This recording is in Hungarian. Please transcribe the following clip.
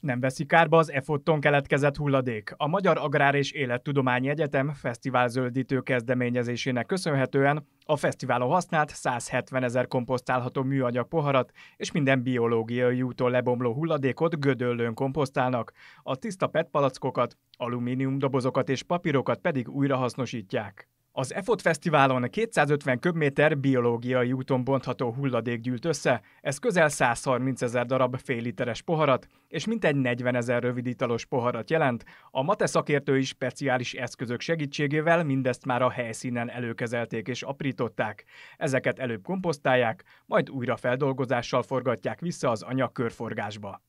Nem veszi kárba az EFOTTON keletkezett hulladék. A Magyar Agrár és Élettudományi Egyetem fesztivál zöldítő kezdeményezésének köszönhetően a fesztiválon használt 170 ezer komposztálható műanyag poharat és minden biológiai úton lebomló hulladékot gödöllőn komposztálnak, a tiszta PET palackokat, alumínium dobozokat és papírokat pedig újrahasznosítják. Az EFOT Fesztiválon 250 köbméter biológiai úton bontható hulladék gyűlt össze, ez közel 130 ezer darab fél literes poharat, és mintegy 40 ezer rövidítalos poharat jelent. A mate szakértői speciális eszközök segítségével mindezt már a helyszínen előkezelték és aprították. Ezeket előbb komposztálják, majd újra feldolgozással forgatják vissza az anyag körforgásba.